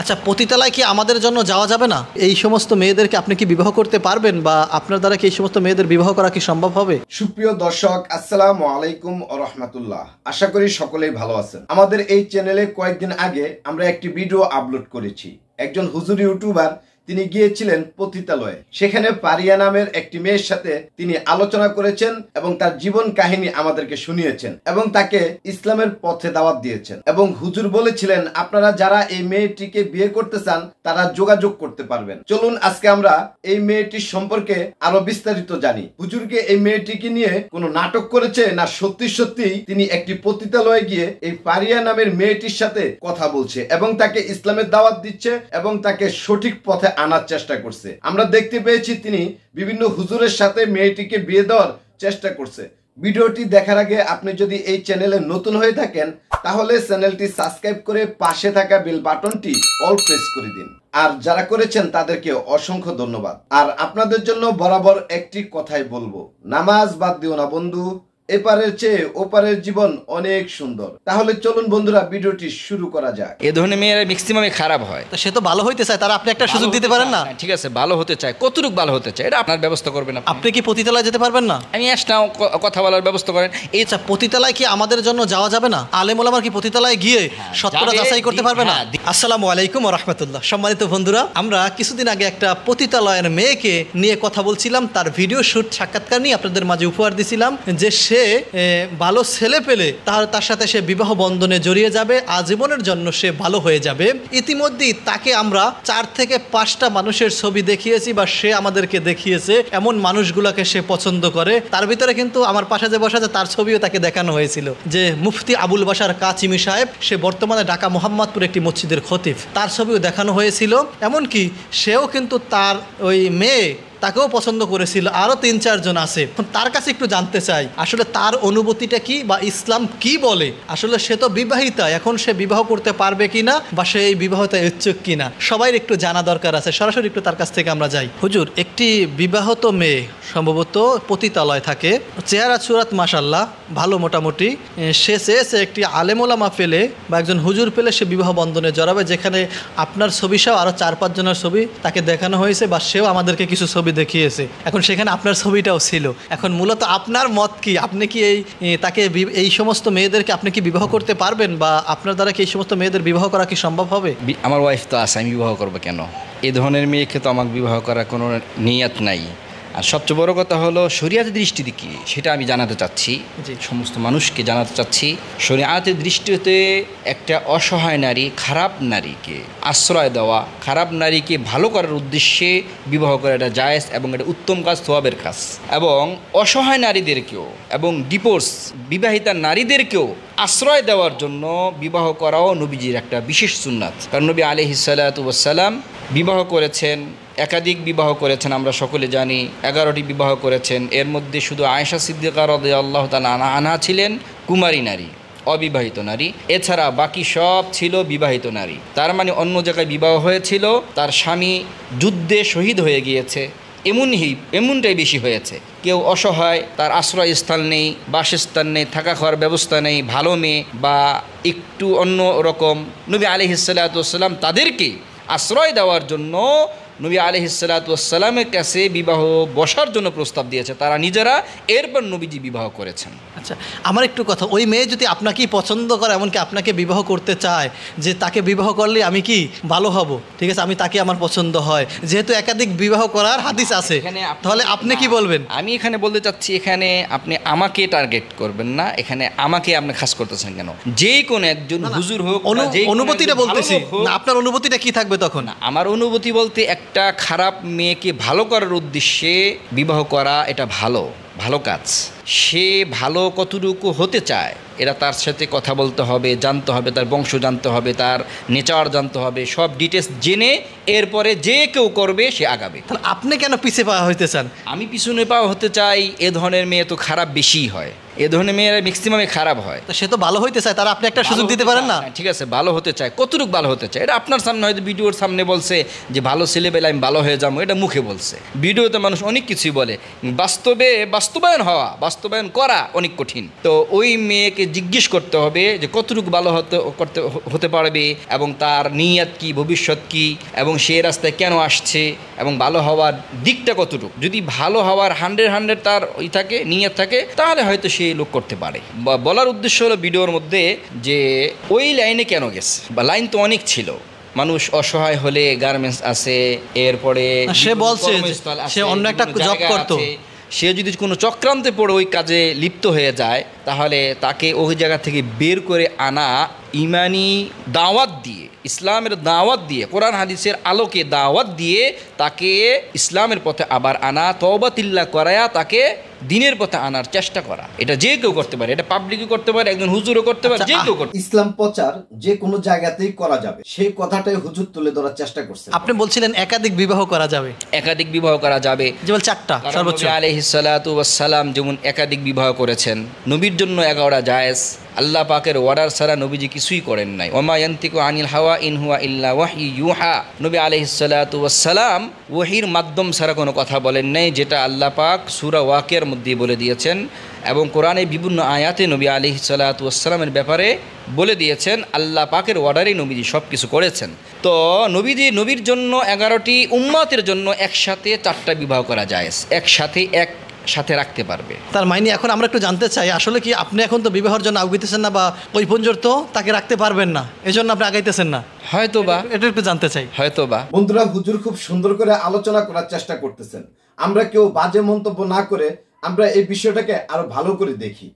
আচ্ছা পতিতালায় কি আমাদের জন্য যাওয়া যাবে না এই সমস্ত মেয়েদেরকে আপনি কি বিবাহ করতে পারবেন বা আপনার দ্বারা কি এই সমস্ত মেয়েদের বিবাহ করা কি সম্ভব হবে সুপ্রিয় দর্শক আসসালাম আলাইকুম রহমতুল্লাহ আশা করি সকলেই ভালো আছেন আমাদের এই চ্যানেলে কয়েকদিন আগে আমরা একটি ভিডিও আপলোড করেছি একজন হুজুর ইউটিউবার তিনি গিয়েছিলেন পতিতালয়ে সেখানে পারিয়া নামের একটি মেয়ের সাথে তিনি আলোচনা করেছেন এবং তার জীবন কাহিনী আমাদেরকে শুনিয়েছেন এবং তাকে ইসলামের পথে দাওয়াত দিয়েছেন এবং হুজুর বলেছিলেন আপনারা যারা এই মেয়েটিকে বিয়ে করতে চান তারা যোগাযোগ করতে পারবেন চলুন আজকে আমরা এই মেয়েটির সম্পর্কে আরো বিস্তারিত জানি হুজুরকে এই মেয়েটিকে নিয়ে কোনো নাটক করেছে না সত্যি সত্যি তিনি একটি পতিতালয়ে গিয়ে এই পারিয়া নামের মেয়েটির সাথে কথা বলছে এবং তাকে ইসলামের দাওয়াত দিচ্ছে এবং তাকে সঠিক পথে আনার চেষ্টা করছে আমরা দেখতে পেয়েছি তিনি বিভিন্ন হুজুরের সাথে মেয়েটিকে বিয়ে দেওয়ার চেষ্টা করছে ভিডিওটি দেখার আগে আপনি যদি এই চ্যানেলে নতুন হয়ে থাকেন তাহলে চ্যানেলটি সাবস্ক্রাইব করে পাশে থাকা বেল বাটনটি অল প্রেস করে দিন আর যারা করেছেন তাদেরকে অসংখ্য ধন্যবাদ আর আপনাদের জন্য বরাবর একটি কথাই বলবো নামাজ বাদ দিও না বন্ধু এপারের চেয়ে ওপারের জীবন অনেক সুন্দর তাহলে চলুন বন্ধুরা ভিডিওটি শুরু করা যাক এ ধরনের মেয়েরা ম্যাক্সিমামে খারাপ হয় তো সে তো ভালো হইতে চায় তারা আপনি একটা সুযোগ দিতে পারেন না হ্যাঁ, ঠিক আছে ভালো হতে চায় কতটুকু ভালো হতে চায় এটা আপনার ব্যবস্থা করবেন আপনি কি পতিতলায় যেতে পারবেন না আমি আসলাম কথা বলার ব্যবস্থা করেন এই পতিতলায় কি আমাদের জন্য যাওয়া যাবে না আলেম ওলামার কি পতিতলায় গিয়ে হ্যাঁ, সত্যটা যাচাই করতে পারবে না হ্যাঁ, আসসালামু আলাইকুম রাহমাতুল্লাহ সম্মানিত বন্ধুরা আমরা কিছুদিন আগে একটা পতিতালয়ের মেয়েকে নিয়ে কথা বলছিলাম তার ভিডিও শুট সাক্ষাৎকার নিয়ে আপনাদের মাঝে উপহার দিছিলাম যে সে যে ভালো ছেলে পেলে তার তার সাথে সে বিবাহ বন্ধনে জড়িয়ে যাবে আজীবনের জন্য সে ভালো হয়ে যাবে ইতিমধ্যেই তাকে আমরা চার থেকে পাঁচটা মানুষের ছবি দেখিয়েছি বা সে আমাদেরকে দেখিয়েছে এমন মানুষগুলোকে সে পছন্দ করে তার ভিতরে কিন্তু আমার পাশে যে বসা তার ছবিও তাকে দেখানো হয়েছিল যে মুফতি আবুল বাসার কাচিমি সাহেব সে বর্তমানে ঢাকা মোহাম্মদপুর একটি মসজিদের খতিফ তার ছবিও দেখানো হয়েছিল এমনকি সেও কিন্তু তার ওই মেয়ে তাকেও পছন্দ করেছিল আরও তিন চারজন আছে তার কাছে একটু জানতে চাই আসলে তার অনুভূতিটা কি বা ইসলাম কি বলে আসলে সে তো বিবাহিতা এখন সে বিবাহ করতে পারবে কিনা বা সে এই বিবাহতে ইচ্ছুক কিনা সবাই একটু জানা দরকার আছে সরাসরি একটু তার কাছ থেকে আমরা যাই হুজুর একটি বিবাহত মেয়ে সম্ভবত পতিতালয় থাকে চেহারা চুরাত মাসাল্লাহ ভালো মোটামুটি সে চেয়েছে একটি আলেমোলামা পেলে বা একজন হুজুর পেলে সে বিবাহ বন্ধনে জড়াবে যেখানে আপনার ছবি সহ আরও চার পাঁচজনের ছবি তাকে দেখানো হয়েছে বা সেও আমাদেরকে কিছু ছবি ছবি দেখিয়েছে এখন সেখানে আপনার ছবিটাও ছিল এখন মূলত আপনার মত কি আপনি কি এই তাকে এই সমস্ত মেয়েদেরকে আপনি কি বিবাহ করতে পারবেন বা আপনার দ্বারা কি এই সমস্ত মেয়েদের বিবাহ করা কি সম্ভব হবে আমার ওয়াইফ তো আছে আমি বিবাহ করবো কেন এ ধরনের মেয়েকে তো আমার বিবাহ করার কোনো নিয়াত নাই আর সবচেয়ে বড় কথা হলো শরিয়াতের দৃষ্টিতে কী সেটা আমি জানাতে চাচ্ছি সমস্ত মানুষকে জানাতে চাচ্ছি শরিয়াতের দৃষ্টিতে একটা অসহায় নারী খারাপ নারীকে আশ্রয় দেওয়া খারাপ নারীকে ভালো করার উদ্দেশ্যে বিবাহ করা এটা জায়েজ এবং এটা উত্তম কাজ সোয়াবের কাজ এবং অসহায় নারীদেরকেও এবং ডিপোর্স বিবাহিতা নারীদেরকেও আশ্রয় দেওয়ার জন্য বিবাহ করাও নবীজির একটা বিশেষ সুন্নাথ কারণ নবী আলি সালাম বিবাহ করেছেন একাধিক বিবাহ করেছেন আমরা সকলে জানি এগারোটি বিবাহ করেছেন এর মধ্যে শুধু আয়েশা সিদ্দিকার রদে আল্লাহ তালা আনা ছিলেন কুমারী নারী অবিবাহিত নারী এছাড়া বাকি সব ছিল বিবাহিত নারী তার মানে অন্য জায়গায় বিবাহ হয়েছিল তার স্বামী যুদ্ধে শহীদ হয়ে গিয়েছে এমনই এমনটাই বেশি হয়েছে কেউ অসহায় তার আশ্রয়স্থল নেই বাসস্থান নেই থাকা খাওয়ার ব্যবস্থা নেই ভালো মেয়ে বা একটু অন্য রকম নবী আলি হিসাল্লাম তাদেরকে আশ্রয় দেওয়ার জন্য নবী আলি হিসালাতামের কাছে বিবাহ বসার জন্য প্রস্তাব দিয়েছে তারা নিজেরা এরপর নবীজি বিবাহ করেছেন আচ্ছা আমার একটু কথা ওই মেয়ে যদি আপনাকেই পছন্দ করে এমনকি আপনাকে বিবাহ করতে চায় যে তাকে বিবাহ করলে আমি কি ভালো হব ঠিক আছে আমি তাকে আমার পছন্দ হয় যেহেতু একাধিক বিবাহ করার হাদিস আছে তাহলে আপনি কি বলবেন আমি এখানে বলতে চাচ্ছি এখানে আপনি আমাকে টার্গেট করবেন না এখানে আমাকে আপনি খাস করতেছেন কেন যে কোনো একজন হুজুর হোক অনুভূতিটা বলতেছি আপনার অনুভূতিটা কি থাকবে তখন আমার অনুভূতি বলতে এক একটা খারাপ মেয়েকে ভালো করার উদ্দেশ্যে বিবাহ করা এটা ভালো ভালো কাজ সে ভালো কতটুকু হতে চায় এরা তার সাথে কথা বলতে হবে জানতে হবে তার বংশ জানতে হবে তার নেচার জানতে হবে সব ডিটেলস জেনে এরপরে যে কেউ করবে সে আগাবে তাহলে আপনি কেন পিছিয়ে পাওয়া হইতে চান আমি পিছনে পাওয়া হতে চাই এ ধরনের মেয়ে তো খারাপ বেশি হয় এ ধরনের মেয়েরা ম্যাক্সিমামে খারাপ হয় সে তো ভালো হইতে চায় তার আপনি একটা সুযোগ দিতে পারেন না হ্যাঁ, ঠিক আছে ভালো হতে চায় কতটুকু ভালো হতে চায় এটা আপনার সামনে হয়তো ভিডিওর সামনে বলছে যে ভালো ছেলে পেলে আমি ভালো হয়ে যাবো এটা মুখে বলছে ভিডিওতে মানুষ অনেক কিছুই বলে বাস্তবে বাস্তবায়ন হওয়া বাস্তবায়ন করা অনেক কঠিন তো ওই মেয়েকে জিজ্ঞেস করতে হবে যে কতটুকু ভালো হতে করতে হতে পারবে এবং তার নিয়াত কি ভবিষ্যৎ কি এবং সে রাস্তায় কেন আসছে এবং ভালো হওয়ার দিকটা কতটুকু যদি ভালো হওয়ার হান্ড্রেড হান্ড্রেড তার ওই থাকে নিয়াত থাকে তাহলে হয়তো সে লোক করতে পারে বা বলার উদ্দেশ্য হলো ভিডিওর মধ্যে যে ওই লাইনে কেন গেছে বা লাইন তো অনেক ছিল মানুষ অসহায় হলে গার্মেন্টস আছে এরপরে সে বলছে সে অন্য একটা জব করতো সে যদি কোনো চক্রান্তে পড়ে ওই কাজে লিপ্ত হয়ে যায় তাহলে তাকে ওই জায়গা থেকে বের করে আনা ইমানি দাওয়াত দিয়ে ইসলামের দাওয়াত দিয়ে কোরআন হাদিসের আলোকে দাওয়াত দিয়ে তাকে ইসলামের পথে আবার আনা তবাতিল্লা করায়া তাকে দিনের পথে আনার চেষ্টা করা এটা যে কেউ করতে পারে এটা পাবলিকও করতে পারে একজন হুজুরও করতে পারে আচ্ছা, যে কেউ করতে ইসলাম প্রচার যে কোনো জায়গাতেই করা যাবে সেই কথাটাই হুজুর তুলে ধরার চেষ্টা করছে আপনি বলছিলেন একাধিক বিবাহ করা যাবে একাধিক বিবাহ করা যাবে যেমন চারটা সর্বোচ্চ সালাম যেমন একাধিক বিবাহ করেছেন নবীর জন্য এগারোটা জায়েজ আল্লাহ পাকের ওয়ার্ডার সারা নবীজি কিছুই করেন নাই ওমায়ন্তিক আনিল হাওয়া হাওয়া ইনহুয়া ইল্লা ওয়াহি ইউহা নবী আলহিসাল্লাতু ওয়াসালাম ওয়াহির মাধ্যম ছাড়া কোনো কথা বলেন নাই যেটা আল্লাহ পাক সুরা ওয়াকের মধ্যে বলে দিয়েছেন এবং কোরআনে বিভিন্ন আয়াতে নবী আলি সালাতামের ব্যাপারে বলে দিয়েছেন আল্লাহ পাকের ওয়ার্ডারে নবীজি সব কিছু করেছেন তো নবীজি নবীর জন্য এগারোটি উম্মতের জন্য একসাথে চারটা বিবাহ করা যায় একসাথে এক সাথে রাখতে পারবে তার মাইনি এখন আমরা একটু জানতে চাই আসলে কি আপনি এখন তো বিবাহর জন্য আগাইতেছেন না বা ওই পঞ্জর তো তাকে রাখতে পারবেন না এই জন্য আপনি আগাইতেছেন না হয়তো বা এটা একটু জানতে চাই হয়তো বা বন্ধুরা হুজুর খুব সুন্দর করে আলোচনা করার চেষ্টা করতেছেন আমরা কেউ বাজে মন্তব্য না করে আমরা এই বিষয়টাকে আরো ভালো করে দেখি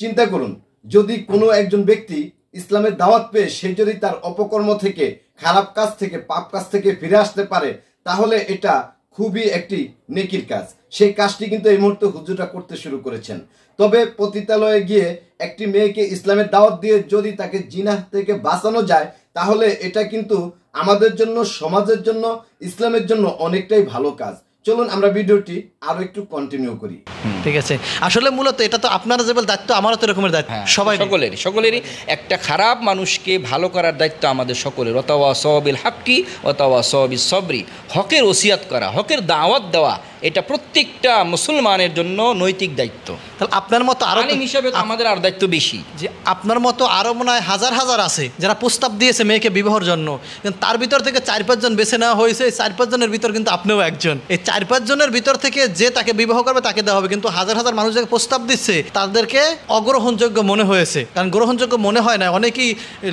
চিন্তা করুন যদি কোনো একজন ব্যক্তি ইসলামের দাওয়াত পেয়ে সে যদি তার অপকর্ম থেকে খারাপ কাজ থেকে পাপ কাজ থেকে ফিরে আসতে পারে তাহলে এটা খুবই একটি নেকির কাজ সেই কাজটি কিন্তু এই মুহূর্তে হুজুরা করতে শুরু করেছেন তবে পতিতালয়ে গিয়ে একটি মেয়েকে ইসলামের দাওয়াত দিয়ে যদি তাকে জিনা থেকে বাঁচানো যায় তাহলে এটা কিন্তু আমাদের জন্য সমাজের জন্য ইসলামের জন্য অনেকটাই ভালো কাজ চলুন আমরা ভিডিওটি আরো একটু কন্টিনিউ করি ঠিক আছে আসলে মূলত এটা তো আপনারা যেমন দায়িত্ব আমারও তো এরকমের দায়িত্ব হ্যাঁ, সবাই সকলেরই সকলেরই একটা খারাপ মানুষকে ভালো করার দায়িত্ব আমাদের সকলের অতওয়া সহবিল হাক্কি অতওয়া সহবিল সবরি হকের ওসিয়াত করা হকের দাওয়াত দেওয়া এটা প্রত্যেকটা মুসলমানের জন্য নৈতিক দায়িত্ব তাহলে আপনার মতো আর হিসাবে আমাদের আর দায়িত্ব বেশি যে আপনার মতো আরও মনে হয় হাজার হাজার আছে যারা প্রস্তাব দিয়েছে মেয়েকে বিবাহর জন্য তার ভিতর থেকে চার পাঁচজন বেছে নেওয়া হয়েছে এই চার পাঁচজনের ভিতর কিন্তু আপনিও একজন এই চার পাঁচজনের ভিতর থেকে যে তাকে বিবাহ করবে তাকে দেওয়া হবে কিন্তু হাজার হাজার মানুষ যাকে প্রস্তাব দিচ্ছে তাদেরকে অগ্রহণযোগ্য মনে হয়েছে কারণ গ্রহণযোগ্য মনে হয় না অনেকেই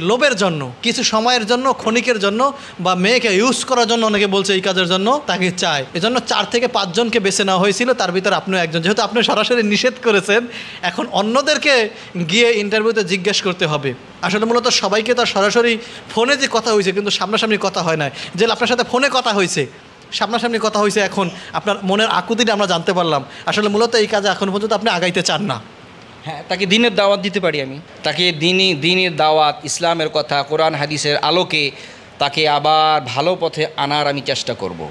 লোভের জন্য কিছু সময়ের জন্য ক্ষণিকের জন্য বা মেয়েকে ইউজ করার জন্য অনেকে বলছে এই কাজের জন্য তাকে চায় এজন্য চার থেকে পাঁচজন পাঁচজনকে বেছে নেওয়া হয়েছিল তার ভিতরে আপনিও একজন যেহেতু আপনি সরাসরি নিষেধ করেছেন এখন অন্যদেরকে গিয়ে ইন্টারভিউতে জিজ্ঞেস করতে হবে আসলে মূলত সবাইকে তার সরাসরি ফোনে যে কথা হয়েছে কিন্তু সামনাসামনি কথা হয় না যে আপনার সাথে ফোনে কথা হয়েছে সামনাসামনি কথা হয়েছে এখন আপনার মনের আকুতিটা আমরা জানতে পারলাম আসলে মূলত এই কাজে এখন পর্যন্ত আপনি আগাইতে চান না হ্যাঁ তাকে দিনের দাওয়াত দিতে পারি আমি তাকে দিনই দিনের দাওয়াত ইসলামের কথা কোরআন হাদিসের আলোকে তাকে আবার ভালো পথে আনার আমি চেষ্টা করব।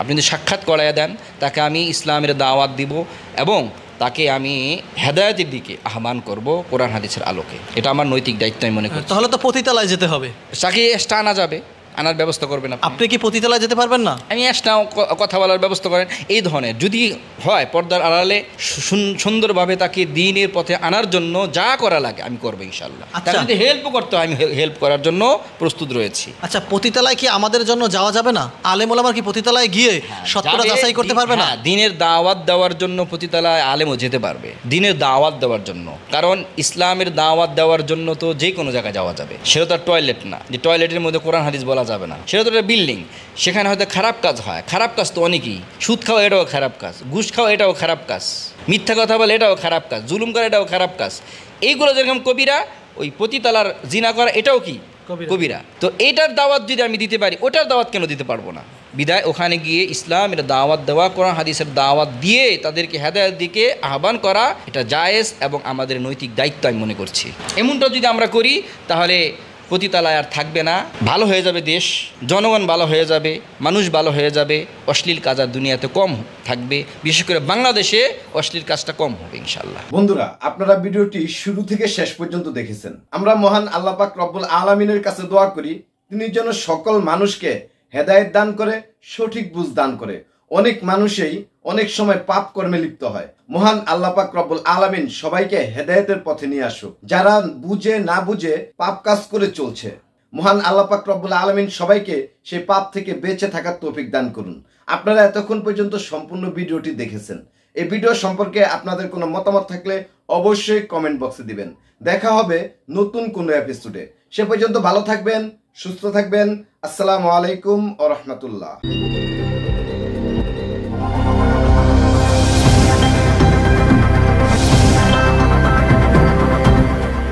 আপনি যদি সাক্ষাৎ করাইয়া দেন তাকে আমি ইসলামের দাওয়াত দিব এবং তাকে আমি হেদায়তের দিকে আহ্বান করব কোরআন হাদিসের আলোকে এটা আমার নৈতিক দায়িত্ব আমি মনে করি তাহলে তো পতিতালায় যেতে হবে তাকে টানা যাবে আনার ব্যবস্থা করবেন আপনি কি পতিতলায় যেতে পারবেন না আমি আসটাও কথা বলার ব্যবস্থা করেন এই ধরনের যদি হয় পর্দার আড়ালে সুন্দরভাবে তাকে দিনের পথে আনার জন্য যা করা লাগে আমি করবো ইনশাল্লাহ আচ্ছা। যদি হেল্প করতে আমি হেল্প করার জন্য প্রস্তুত রয়েছি আচ্ছা পতিতলায় কি আমাদের জন্য যাওয়া যাবে না আলেম ওলামার কি পতিতলায় গিয়ে হ্যাঁ, সত্যটা যাচাই করতে পারবে না হ্যাঁ, দিনের দাওয়াত দেওয়ার জন্য পতিতলায় আলেমও যেতে পারবে দিনের দাওয়াত দেওয়ার জন্য কারণ ইসলামের দাওয়াত দেওয়ার জন্য তো যে কোনো জায়গায় যাওয়া যাবে সেটা তো টয়লেট না যে টয়লেটের মধ্যে কোরআন হাদিস বলা যাবে না সেটা তো একটা বিল্ডিং সেখানে হয়তো খারাপ কাজ হয় খারাপ কাজ তো অনেকেই সুদ খাওয়া এটাও খারাপ কাজ ঘুষ খাওয়া এটাও খারাপ কাজ মিথ্যা কথা বলে এটাও খারাপ কাজ জুলুম করা এটাও খারাপ কাজ এইগুলো যেরকম কবিরা ওই পতিতালার জিনা করা এটাও কি কবিরা তো এইটার দাওয়াত যদি আমি দিতে পারি ওটার দাওয়াত কেন দিতে পারবো না বিদায় ওখানে গিয়ে ইসলাম এটা দাওয়াত দেওয়া করা হাদিসের দাওয়াত দিয়ে তাদেরকে হেদায়ত দিকে আহ্বান করা এটা জায়েজ এবং আমাদের নৈতিক দায়িত্ব আমি মনে করছি এমনটা যদি আমরা করি তাহলে পতিতালায় আর থাকবে না ভালো হয়ে যাবে দেশ জনগণ ভালো হয়ে যাবে মানুষ ভালো হয়ে যাবে অশ্লীল কাজ আর দুনিয়াতে কম থাকবে বিশেষ করে বাংলাদেশে অশ্লীল কাজটা কম হবে ইনশাল্লাহ বন্ধুরা আপনারা ভিডিওটি শুরু থেকে শেষ পর্যন্ত দেখেছেন আমরা মহান আল্লাপাক রব্বুল আলমিনের কাছে দোয়া করি তিনি যেন সকল মানুষকে হেদায়ত দান করে সঠিক বুঝ দান করে অনেক মানুষেই অনেক সময় পাপ কর্মে লিপ্ত হয় মহান আল্লাপাক রব্বুল আলামিন সবাইকে হেদায়তের পথে নিয়ে আসুক যারা বুঝে না বুঝে পাপ কাজ করে চলছে মহান আল্লাপাক রব্বুল আলমিন সবাইকে সেই পাপ থেকে বেঁচে থাকার তৌফিক দান করুন আপনারা এতক্ষণ পর্যন্ত সম্পূর্ণ ভিডিওটি দেখেছেন এই ভিডিও সম্পর্কে আপনাদের কোনো মতামত থাকলে অবশ্যই কমেন্ট বক্সে দিবেন দেখা হবে নতুন কোনো এপিসোডে সে পর্যন্ত ভালো থাকবেন সুস্থ থাকবেন আসসালামু আলাইকুম ও রহমতুল্লাহ